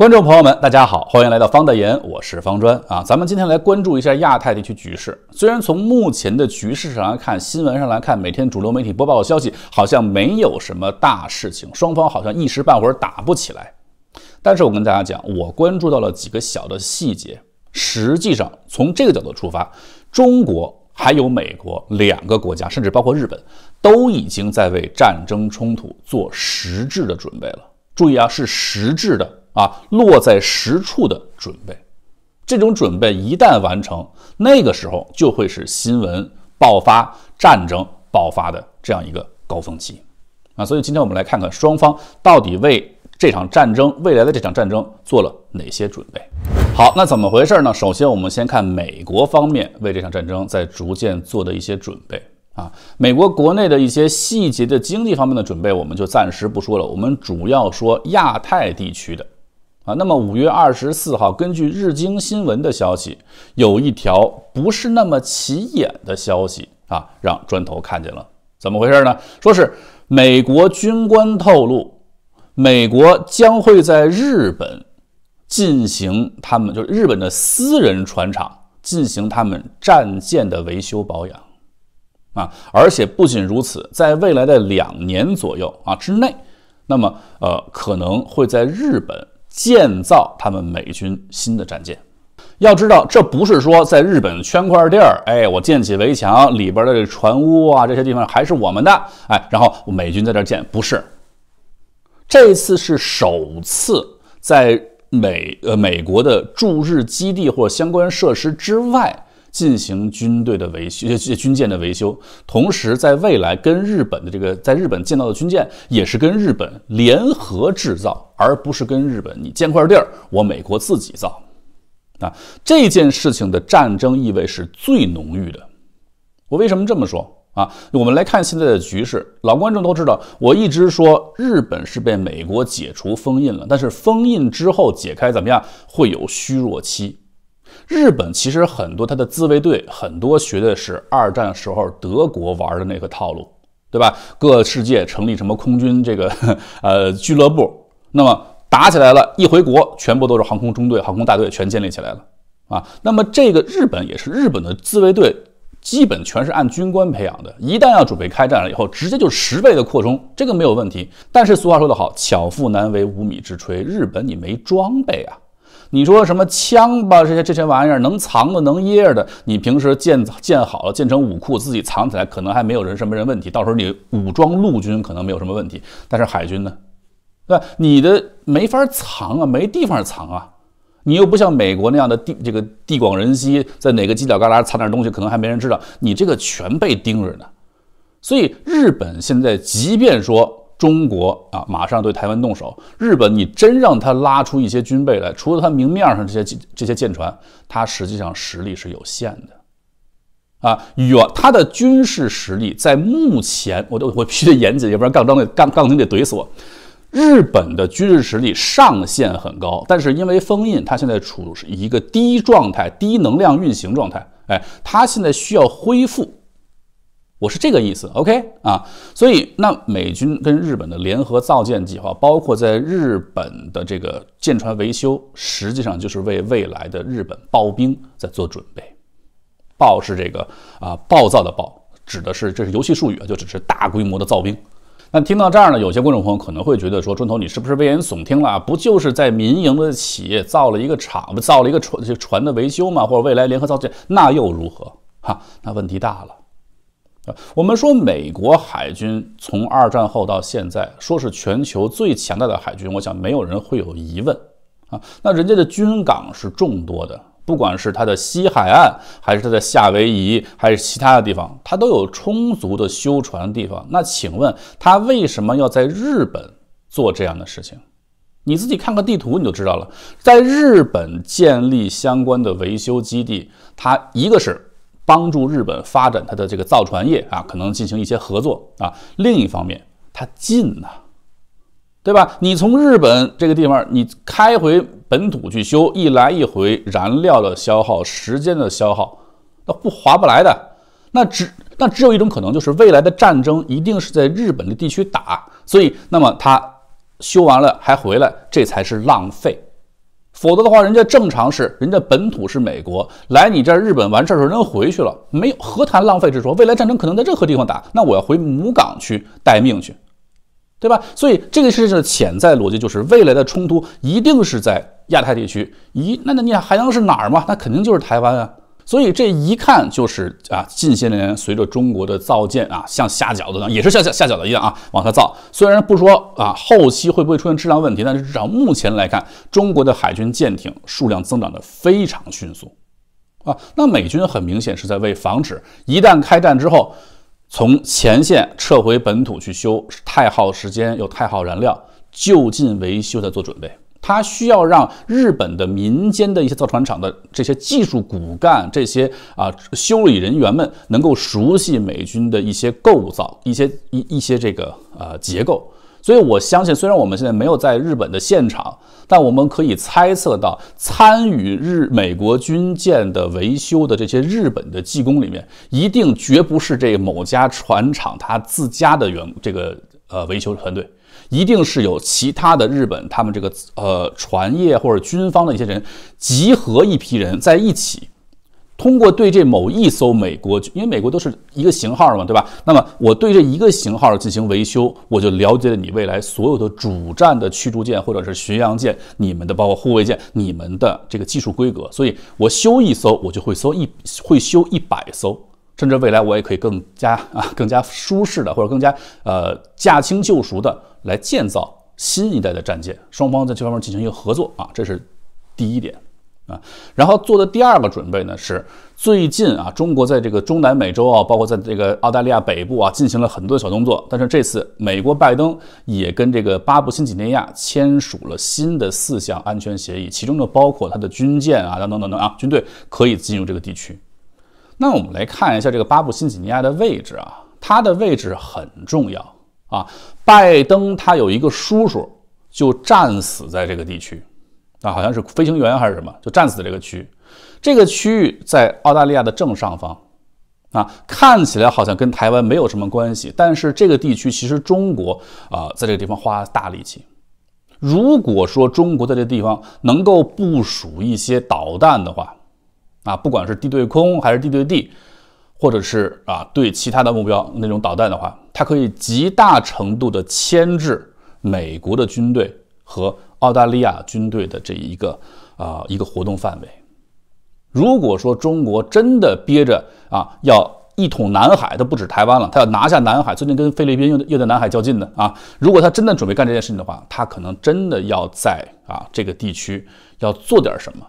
观众朋友们，大家好，欢迎来到方大言，我是方砖啊。咱们今天来关注一下亚太地区局势。虽然从目前的局势上来看，新闻上来看，每天主流媒体播报的消息好像没有什么大事情，双方好像一时半会儿打不起来。但是我跟大家讲，我关注到了几个小的细节。实际上，从这个角度出发，中国还有美国两个国家，甚至包括日本，都已经在为战争冲突做实质的准备了。注意啊，是实质的。啊，落在实处的准备，这种准备一旦完成，那个时候就会是新闻爆发、战争爆发的这样一个高峰期。啊，所以今天我们来看看双方到底为这场战争、未来的这场战争做了哪些准备。好，那怎么回事呢？首先，我们先看美国方面为这场战争在逐渐做的一些准备。啊，美国国内的一些细节的经济方面的准备，我们就暂时不说了。我们主要说亚太地区的。那么，五月二十四号，根据日经新闻的消息，有一条不是那么起眼的消息啊，让砖头看见了。怎么回事呢？说是美国军官透露，美国将会在日本进行他们，就是日本的私人船厂进行他们战舰的维修保养啊。而且不仅如此，在未来的两年左右啊之内，那么呃可能会在日本。建造他们美军新的战舰，要知道这不是说在日本圈块地儿，哎，我建起围墙，里边的这船坞啊，这些地方还是我们的，哎，然后美军在这建，不是，这次是首次在美呃美国的驻日基地或相关设施之外。进行军队的维修、军舰的维修，同时在未来跟日本的这个在日本建造的军舰也是跟日本联合制造，而不是跟日本你建块地儿，我美国自己造。啊，这件事情的战争意味是最浓郁的。我为什么这么说？啊，我们来看现在的局势，老观众都知道，我一直说日本是被美国解除封印了，但是封印之后解开怎么样，会有虚弱期。日本其实很多，它的自卫队很多学的是二战时候德国玩的那个套路，对吧？各世界成立什么空军这个 呃俱乐部，那么打起来了，一回国全部都是航空中队、航空大队全建立起来了啊。那么这个日本也是日本的自卫队，基本全是按军官培养的，一旦要准备开战了以后，直接就十倍的扩充，这个没有问题。但是俗话说得好，巧妇难为无米之炊，日本你没装备啊。你说什么枪吧，这些这些玩意儿能藏的、能掖着的，你平时建建好了，建成武库自己藏起来，可能还没有人什么人问题。到时候你武装陆军可能没有什么问题，但是海军呢？对吧？你的没法藏啊，没地方藏啊。你又不像美国那样的地，这个地广人稀，在哪个犄角旮旯藏点东西，可能还没人知道。你这个全被盯着呢。所以日本现在即便说。中国啊，马上对台湾动手，日本你真让他拉出一些军备来，除了他明面上这些这些舰船，他实际上实力是有限的，啊，远他的军事实力在目前，我都我必须严谨，要不然杠章得杠杠精得怼死我。日本的军事实力上限很高，但是因为封印，他现在处一个低状态、低能量运行状态，哎，他现在需要恢复。我是这个意思，OK 啊，所以那美军跟日本的联合造舰计划，包括在日本的这个舰船维修，实际上就是为未来的日本暴兵在做准备。暴是这个啊，暴躁的暴，指的是这是游戏术语啊，就只是大规模的造兵。那听到这儿呢，有些观众朋友可能会觉得说，砖头你是不是危言耸听了？不就是在民营的企业造了一个厂子，造了一个船船的维修嘛，或者未来联合造舰，那又如何？哈，那问题大了。啊，我们说美国海军从二战后到现在，说是全球最强大的海军，我想没有人会有疑问啊。那人家的军港是众多的，不管是它的西海岸，还是它的夏威夷，还是其他的地方，它都有充足的修船的地方。那请问他为什么要在日本做这样的事情？你自己看看地图你就知道了。在日本建立相关的维修基地，它一个是。帮助日本发展它的这个造船业啊，可能进行一些合作啊。另一方面，它近呐，对吧？你从日本这个地方，你开回本土去修，一来一回，燃料的消耗、时间的消耗，那不划不来的。那只那只有一种可能，就是未来的战争一定是在日本的地区打，所以那么它修完了还回来，这才是浪费。否则的话，人家正常是人家本土是美国，来你这日本完事儿时候人回去了，没有何谈浪费之说？未来战争可能在任何地方打，那我要回母港去待命去，对吧？所以这个事情的潜在逻辑就是，未来的冲突一定是在亚太地区，咦，那那你还能是哪儿嘛？那肯定就是台湾啊。所以这一看就是啊，近些年随着中国的造舰啊，像下饺子一样，也是像下饺子一样啊往下造。虽然不说啊后期会不会出现质量问题，但是至少目前来看，中国的海军舰艇数量增长的非常迅速，啊，那美军很明显是在为防止一旦开战之后，从前线撤回本土去修，太耗时间又太耗燃料，就近维修在做准备。它需要让日本的民间的一些造船厂的这些技术骨干、这些啊修理人员们能够熟悉美军的一些构造、一些一一些这个呃结构。所以我相信，虽然我们现在没有在日本的现场，但我们可以猜测到，参与日美国军舰的维修的这些日本的技工里面，一定绝不是这某家船厂他自家的员这个呃维修团队。一定是有其他的日本，他们这个呃船业或者军方的一些人，集合一批人在一起，通过对这某一艘美国，因为美国都是一个型号嘛，对吧？那么我对这一个型号进行维修，我就了解了你未来所有的主战的驱逐舰或者是巡洋舰，你们的包括护卫舰，你们的这个技术规格。所以我修一艘，我就会修一，会修一百艘，甚至未来我也可以更加啊更加舒适的，或者更加呃驾轻就熟的。来建造新一代的战舰，双方在这方面进行一个合作啊，这是第一点啊。然后做的第二个准备呢是，最近啊，中国在这个中南美洲啊，包括在这个澳大利亚北部啊，进行了很多小动作。但是这次美国拜登也跟这个巴布新几内亚签署了新的四项安全协议，其中呢包括它的军舰啊，等等等等啊，军队可以进入这个地区。那我们来看一下这个巴布新几内亚的位置啊，它的位置很重要。啊，拜登他有一个叔叔就战死在这个地区，啊，好像是飞行员还是什么，就战死这个区。这个区域在澳大利亚的正上方，啊，看起来好像跟台湾没有什么关系，但是这个地区其实中国啊，在这个地方花大力气。如果说中国在这地方能够部署一些导弹的话，啊，不管是地对空还是地对地。或者是啊，对其他的目标那种导弹的话，它可以极大程度的牵制美国的军队和澳大利亚军队的这一个啊一个活动范围。如果说中国真的憋着啊，要一统南海，都不止台湾了，他要拿下南海。最近跟菲律宾又又在南海较劲的啊，如果他真的准备干这件事情的话，他可能真的要在啊这个地区要做点什么。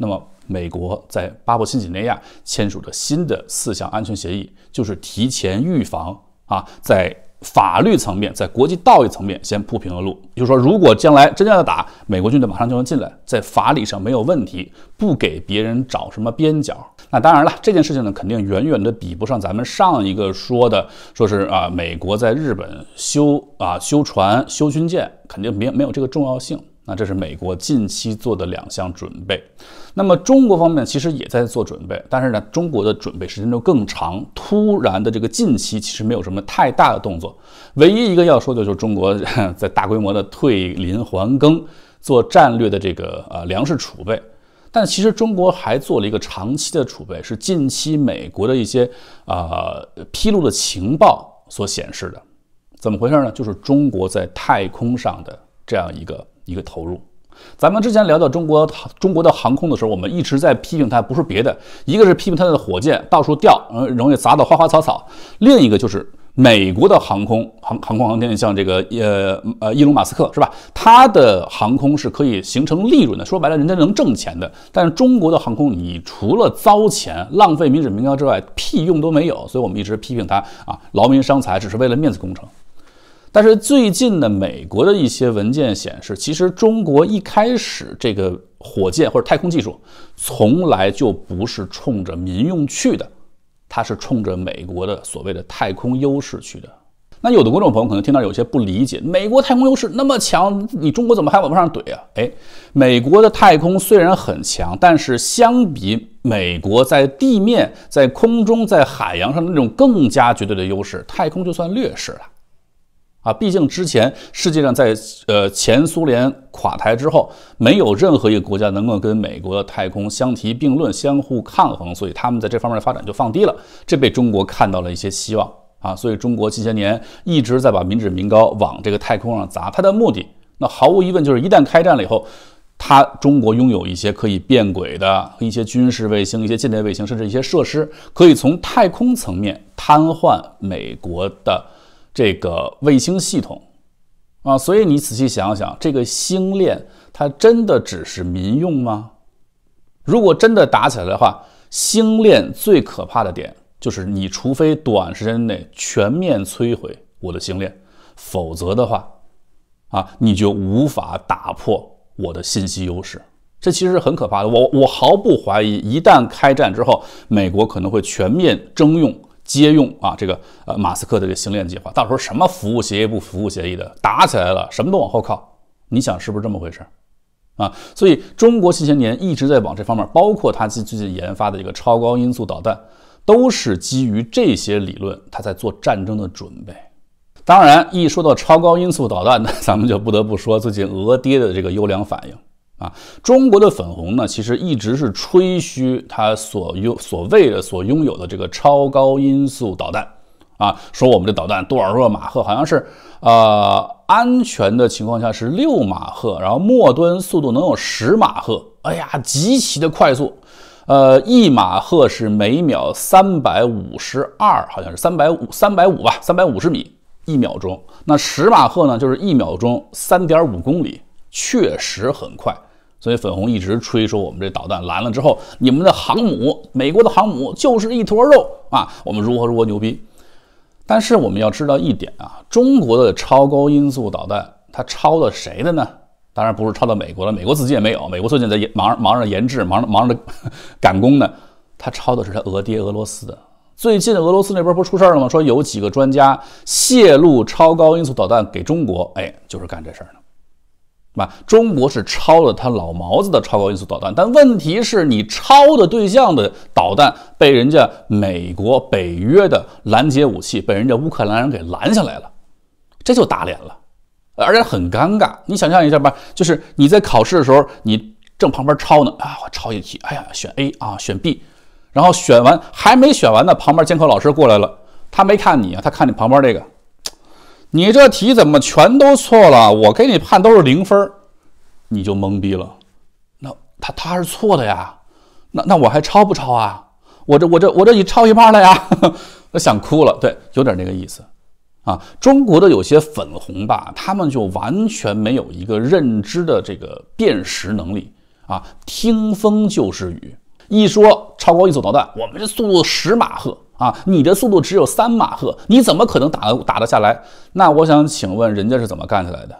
那么，美国在巴布新几内亚签署的新的四项安全协议，就是提前预防啊，在法律层面、在国际道义层面先铺平了路。也就是说，如果将来真正要打，美国军队马上就能进来，在法理上没有问题，不给别人找什么边角。那当然了，这件事情呢，肯定远远的比不上咱们上一个说的，说是啊，美国在日本修啊修船、修军舰，肯定没没有这个重要性。那这是美国近期做的两项准备，那么中国方面其实也在做准备，但是呢，中国的准备时间就更长，突然的这个近期其实没有什么太大的动作。唯一一个要说的就是中国 在大规模的退林还耕，做战略的这个呃粮食储备，但其实中国还做了一个长期的储备，是近期美国的一些啊披露的情报所显示的。怎么回事呢？就是中国在太空上的这样一个。一个投入，咱们之前聊到中国中国的航空的时候，我们一直在批评它，不是别的，一个是批评它的火箭到处掉，嗯，容易砸到花花草草；另一个就是美国的航空、航航空航天，像这个呃呃，伊隆马斯克是吧？他的航空是可以形成利润的，说白了，人家能挣钱的。但是中国的航空，你除了糟钱、浪费民脂民膏之外，屁用都没有。所以我们一直批评他啊，劳民伤财，只是为了面子工程。但是最近呢，美国的一些文件显示，其实中国一开始这个火箭或者太空技术从来就不是冲着民用去的，它是冲着美国的所谓的太空优势去的。那有的观众朋友可能听到有些不理解，美国太空优势那么强，你中国怎么还往不上怼啊？哎，美国的太空虽然很强，但是相比美国在地面、在空中、在海洋上的那种更加绝对的优势，太空就算劣势了。啊，毕竟之前世界上在呃前苏联垮台之后，没有任何一个国家能够跟美国的太空相提并论、相互抗衡，所以他们在这方面的发展就放低了。这被中国看到了一些希望啊，所以中国近些年一直在把民脂民膏往这个太空上砸。它的目的，那毫无疑问就是一旦开战了以后，它中国拥有一些可以变轨的、一些军事卫星、一些间谍卫星，甚至一些设施，可以从太空层面瘫痪美国的。这个卫星系统啊，所以你仔细想想，这个星链它真的只是民用吗？如果真的打起来的话，星链最可怕的点就是，你除非短时间内全面摧毁我的星链，否则的话，啊，你就无法打破我的信息优势。这其实是很可怕的。我我毫不怀疑，一旦开战之后，美国可能会全面征用。接用啊这个呃马斯克的这个星链计划，到时候什么服务协议不服务协议的打起来了，什么都往后靠，你想是不是这么回事啊？所以中国近些年一直在往这方面，包括他最最近研发的一个超高音速导弹，都是基于这些理论他在做战争的准备。当然，一说到超高音速导弹呢，咱们就不得不说最近俄爹的这个优良反应。啊，中国的粉红呢，其实一直是吹嘘它所拥所谓的所拥有的这个超高音速导弹啊，说我们的导弹多尔多马赫好像是，呃，安全的情况下是六马赫，然后末端速度能有十马赫，哎呀，极其的快速，呃，一马赫是每秒三百五十二，好像是三百五三百五吧，三百五十米一秒钟，那十马赫呢就是一秒钟三点五公里，确实很快。所以粉红一直吹说我们这导弹拦了之后，你们的航母，美国的航母就是一坨肉啊！我们如何如何牛逼？但是我们要知道一点啊，中国的超高音速导弹它抄的谁的呢？当然不是抄到美国了，美国自己也没有，美国最近在忙忙着研制，忙着忙着 赶工呢。他抄的是他俄爹俄罗斯的。最近俄罗斯那边不出事了吗？说有几个专家泄露超高音速导弹给中国，哎，就是干这事儿呢。是吧？中国是超了他老毛子的超高音速导弹，但问题是，你超的对象的导弹被人家美国北约的拦截武器被人家乌克兰人给拦下来了，这就打脸了，而且很尴尬。你想象一下吧，就是你在考试的时候，你正旁边抄呢，啊，我抄一题，哎呀，选 A 啊，选 B，然后选完还没选完呢，旁边监考老师过来了，他没看你啊，他看你旁边这个。你这题怎么全都错了？我给你判都是零分，你就懵逼了。那他他是错的呀？那那我还抄不抄啊？我这我这我这一抄一半了呀！我 想哭了，对，有点那个意思啊。中国的有些粉红吧，他们就完全没有一个认知的这个辨识能力啊，听风就是雨。一说超高音速导弹，我们这速度十马赫。啊，你的速度只有三马赫，你怎么可能打得打得下来？那我想请问，人家是怎么干起来的？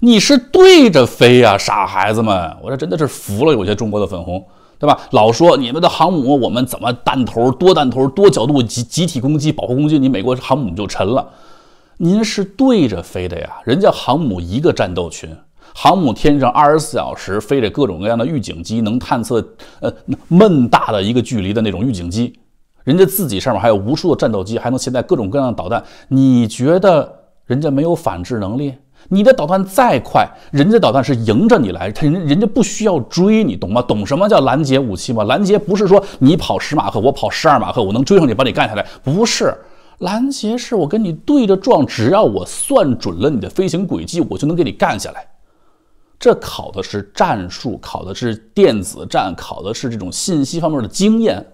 你是对着飞呀，傻孩子们！我这真的是服了有些中国的粉红，对吧？老说你们的航母，我们怎么弹头多弹头多角度集集体攻击，保护攻击，你美国航母就沉了。您是对着飞的呀，人家航母一个战斗群，航母天上二十四小时飞着各种各样的预警机，能探测呃闷大的一个距离的那种预警机。人家自己上面还有无数的战斗机，还能携带各种各样的导弹。你觉得人家没有反制能力？你的导弹再快，人家导弹是迎着你来，人人家不需要追你，懂吗？懂什么叫拦截武器吗？拦截不是说你跑十马赫，我跑十二马赫，我能追上你把你干下来。不是，拦截是我跟你对着撞，只要我算准了你的飞行轨迹，我就能给你干下来。这考的是战术，考的是电子战，考的是这种信息方面的经验。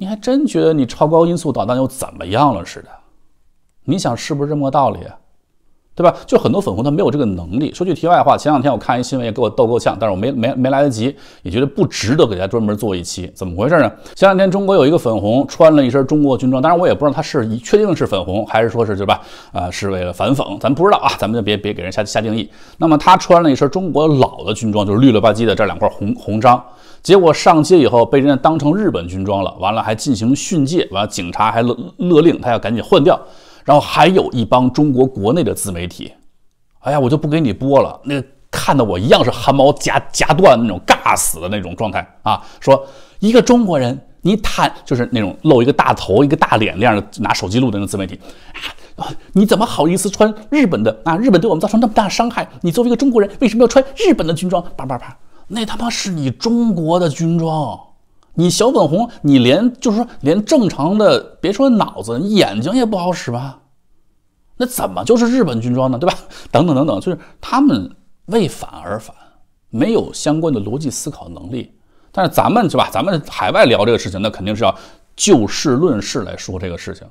你还真觉得你超高音速导弹又怎么样了似的？你想是不是这么个道理？对吧？就很多粉红他没有这个能力。说句题外话，前两天我看一新闻也给我逗够呛，但是我没没没来得及，也觉得不值得给大家专门做一期，怎么回事呢？前两天中国有一个粉红穿了一身中国军装，当然我也不知道他是确定是粉红，还是说是对吧？啊，是为了反讽，咱不知道啊，咱们就别别给人下下定义。那么他穿了一身中国老的军装，就是绿了吧唧的这两块红红章，结果上街以后被人家当成日本军装了，完了还进行训诫，完了警察还勒勒令他要赶紧换掉。然后还有一帮中国国内的自媒体，哎呀，我就不给你播了。那看的我一样是汗毛夹夹断那种尬死的那种状态啊！说一个中国人，你坦就是那种露一个大头、一个大脸那样的拿手机录的那种自媒体，你怎么好意思穿日本的啊？日本对我们造成那么大伤害，你作为一个中国人为什么要穿日本的军装？叭叭叭，那他妈是你中国的军装。你小粉红，你连就是说连正常的，别说脑子，眼睛也不好使吧？那怎么就是日本军装呢？对吧？等等等等，就是他们为反而反，没有相关的逻辑思考能力。但是咱们是吧？咱们海外聊这个事情，那肯定是要就事论事来说这个事情。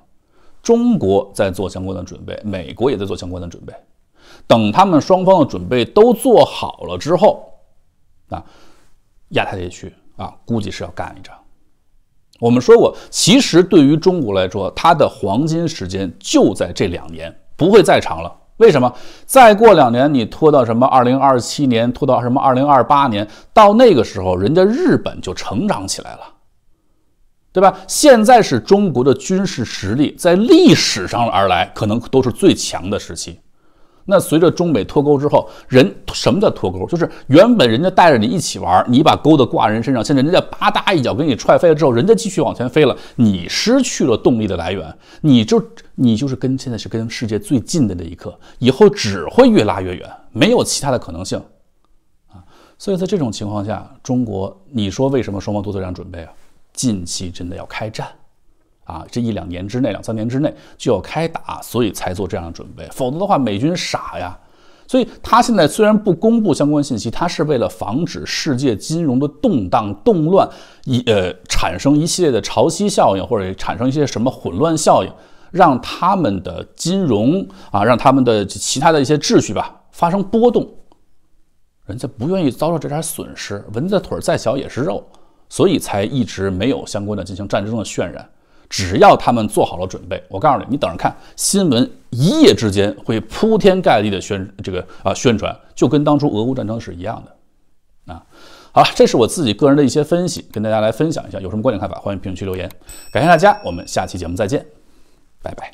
中国在做相关的准备，美国也在做相关的准备。等他们双方的准备都做好了之后，啊，亚太地区。啊，估计是要干一仗。我们说过，其实对于中国来说，它的黄金时间就在这两年，不会再长了。为什么？再过两年，你拖到什么二零二七年，拖到什么二零二八年，到那个时候，人家日本就成长起来了，对吧？现在是中国的军事实力在历史上而来，可能都是最强的时期。那随着中美脱钩之后，人什么叫脱钩？就是原本人家带着你一起玩，你把钩子挂人身上，现在人家啪嗒一脚给你踹飞了之后，人家继续往前飞了，你失去了动力的来源，你就你就是跟现在是跟世界最近的那一刻，以后只会越拉越远，没有其他的可能性，啊，所以在这种情况下，中国，你说为什么双方都在这样准备啊？近期真的要开战？啊，这一两年之内，两三年之内就要开打，所以才做这样的准备。否则的话，美军傻呀。所以他现在虽然不公布相关信息，他是为了防止世界金融的动荡动乱，一呃产生一系列的潮汐效应，或者产生一些什么混乱效应，让他们的金融啊，让他们的其他的一些秩序吧发生波动。人家不愿意遭受这点损失，蚊子腿再小也是肉，所以才一直没有相关的进行战争的渲染。只要他们做好了准备，我告诉你，你等着看新闻，一夜之间会铺天盖地的宣这个啊宣传，就跟当初俄乌战争是一样的。啊，好了，这是我自己个人的一些分析，跟大家来分享一下，有什么观点看法，欢迎评论区留言。感谢大家，我们下期节目再见，拜拜。